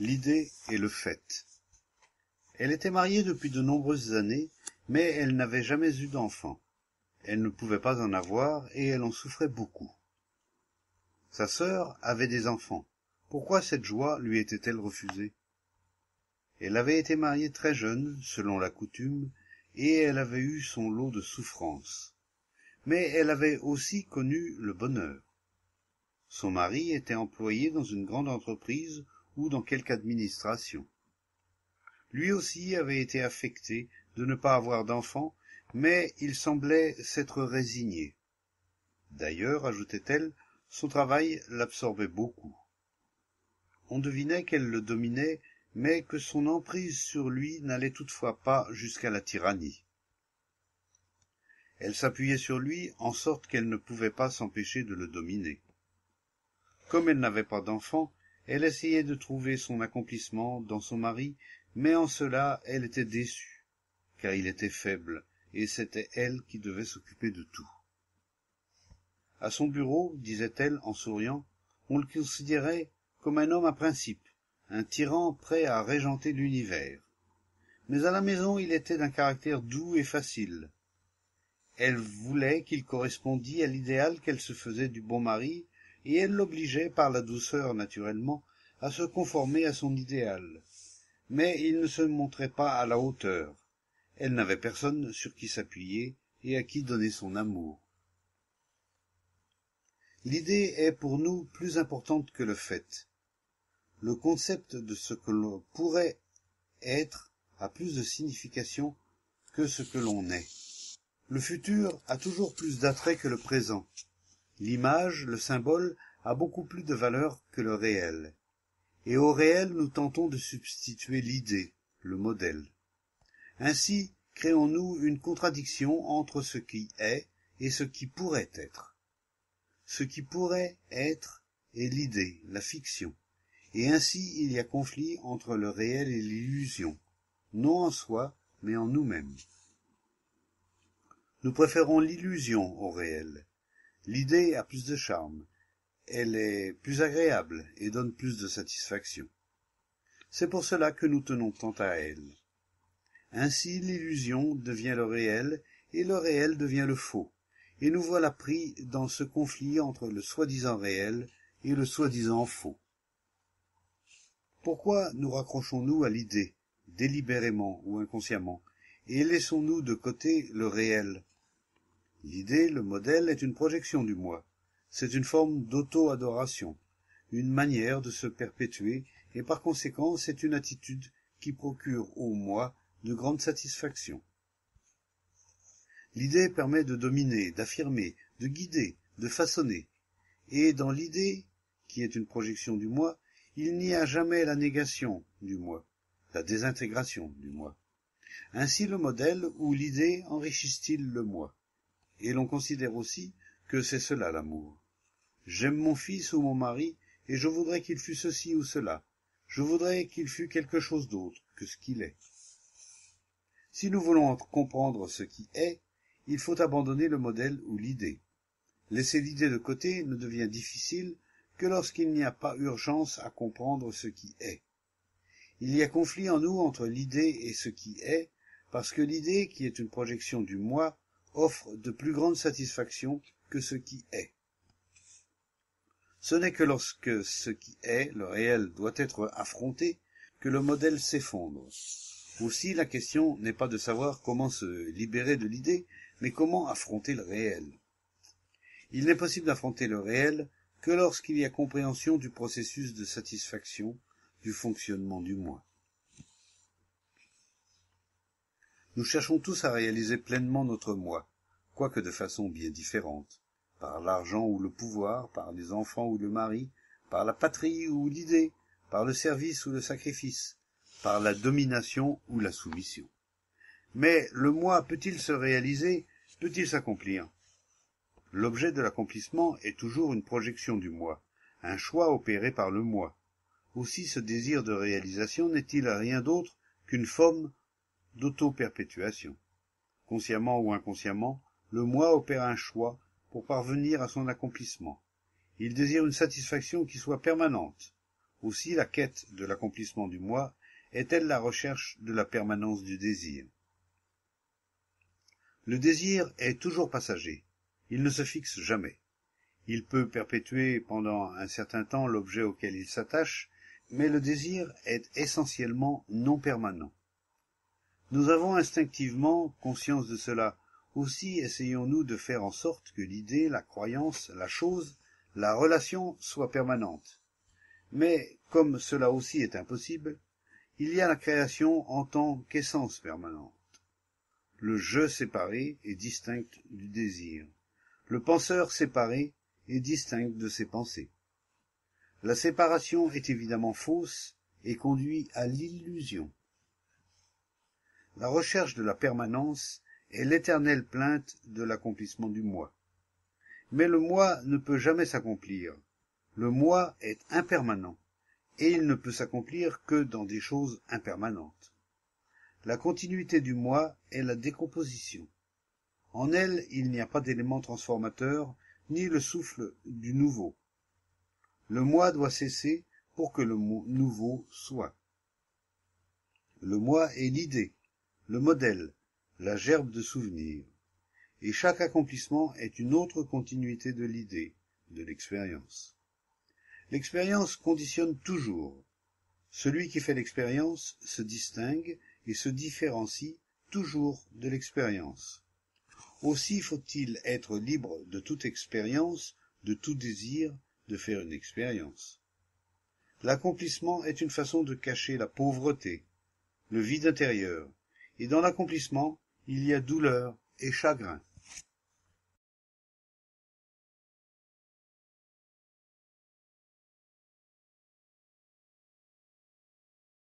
l'idée et le fait. Elle était mariée depuis de nombreuses années, mais elle n'avait jamais eu d'enfant. Elle ne pouvait pas en avoir et elle en souffrait beaucoup. Sa sœur avait des enfants. Pourquoi cette joie lui était-elle refusée Elle avait été mariée très jeune, selon la coutume, et elle avait eu son lot de souffrances. Mais elle avait aussi connu le bonheur. Son mari était employé dans une grande entreprise ou dans quelque administration. Lui aussi avait été affecté de ne pas avoir d'enfant, mais il semblait s'être résigné. D'ailleurs, ajoutait-elle, son travail l'absorbait beaucoup. On devinait qu'elle le dominait, mais que son emprise sur lui n'allait toutefois pas jusqu'à la tyrannie. Elle s'appuyait sur lui en sorte qu'elle ne pouvait pas s'empêcher de le dominer. Comme elle n'avait pas d'enfant, elle essayait de trouver son accomplissement dans son mari mais en cela elle était déçue car il était faible et c'était elle qui devait s'occuper de tout à son bureau disait-elle en souriant on le considérait comme un homme à principe, un tyran prêt à régenter l'univers mais à la maison il était d'un caractère doux et facile elle voulait qu'il correspondît à l'idéal qu'elle se faisait du bon mari et elle l'obligeait par la douceur naturellement à se conformer à son idéal mais il ne se montrait pas à la hauteur elle n'avait personne sur qui s'appuyer et à qui donner son amour l'idée est pour nous plus importante que le fait le concept de ce que l'on pourrait être a plus de signification que ce que l'on est le futur a toujours plus d'attrait que le présent l'image, le symbole, a beaucoup plus de valeur que le réel. Et au réel, nous tentons de substituer l'idée, le modèle. Ainsi, créons-nous une contradiction entre ce qui est et ce qui pourrait être. Ce qui pourrait être est l'idée, la fiction, et ainsi il y a conflit entre le réel et l'illusion, non en soi, mais en nous-mêmes. Nous préférons l'illusion au réel, L'idée a plus de charme, elle est plus agréable et donne plus de satisfaction. C'est pour cela que nous tenons tant à elle. Ainsi l'illusion devient le réel et le réel devient le faux, et nous voilà pris dans ce conflit entre le soi-disant réel et le soi-disant faux. Pourquoi nous raccrochons-nous à l'idée, délibérément ou inconsciemment, et laissons-nous de côté le réel, L'idée, le modèle, est une projection du moi. C'est une forme d'auto-adoration, une manière de se perpétuer, et par conséquent, c'est une attitude qui procure au moi de grandes satisfactions. L'idée permet de dominer, d'affirmer, de guider, de façonner. Et dans l'idée, qui est une projection du moi, il n'y a jamais la négation du moi, la désintégration du moi. Ainsi le modèle ou l'idée enrichissent-ils le moi et l'on considère aussi que c'est cela l'amour. J'aime mon fils ou mon mari, et je voudrais qu'il fût ceci ou cela. Je voudrais qu'il fût quelque chose d'autre que ce qu'il est. Si nous voulons comprendre ce qui est, il faut abandonner le modèle ou l'idée. Laisser l'idée de côté ne devient difficile que lorsqu'il n'y a pas urgence à comprendre ce qui est. Il y a conflit en nous entre l'idée et ce qui est, parce que l'idée, qui est une projection du moi, offre de plus grande satisfaction que ce qui est. Ce n'est que lorsque ce qui est, le réel, doit être affronté, que le modèle s'effondre. Aussi, la question n'est pas de savoir comment se libérer de l'idée, mais comment affronter le réel. Il n'est possible d'affronter le réel que lorsqu'il y a compréhension du processus de satisfaction, du fonctionnement du moi. Nous cherchons tous à réaliser pleinement notre moi, quoique de façon bien différente, par l'argent ou le pouvoir, par les enfants ou le mari, par la patrie ou l'idée, par le service ou le sacrifice, par la domination ou la soumission. Mais le moi peut-il se réaliser, peut-il s'accomplir L'objet de l'accomplissement est toujours une projection du moi, un choix opéré par le moi. Aussi ce désir de réalisation n'est-il rien d'autre qu'une forme d'auto-perpétuation. Consciemment ou inconsciemment, le moi opère un choix pour parvenir à son accomplissement. Il désire une satisfaction qui soit permanente. Aussi la quête de l'accomplissement du moi est-elle la recherche de la permanence du désir. Le désir est toujours passager, il ne se fixe jamais. Il peut perpétuer pendant un certain temps l'objet auquel il s'attache, mais le désir est essentiellement non permanent. Nous avons instinctivement conscience de cela. Aussi essayons-nous de faire en sorte que l'idée, la croyance, la chose, la relation soient permanentes. Mais, comme cela aussi est impossible, il y a la création en tant qu'essence permanente. Le je séparé est distinct du désir. Le penseur séparé est distinct de ses pensées. La séparation est évidemment fausse et conduit à l'illusion la recherche de la permanence est l'éternelle plainte de l'accomplissement du moi. Mais le moi ne peut jamais s'accomplir. Le moi est impermanent, et il ne peut s'accomplir que dans des choses impermanentes. La continuité du moi est la décomposition. En elle, il n'y a pas d'élément transformateur, ni le souffle du nouveau. Le moi doit cesser pour que le nouveau soit. Le moi est l'idée, le modèle, la gerbe de souvenirs. Et chaque accomplissement est une autre continuité de l'idée, de l'expérience. L'expérience conditionne toujours. Celui qui fait l'expérience se distingue et se différencie toujours de l'expérience. Aussi faut-il être libre de toute expérience, de tout désir de faire une expérience. L'accomplissement est une façon de cacher la pauvreté, le vide intérieur, et dans l'accomplissement il y a douleur et chagrin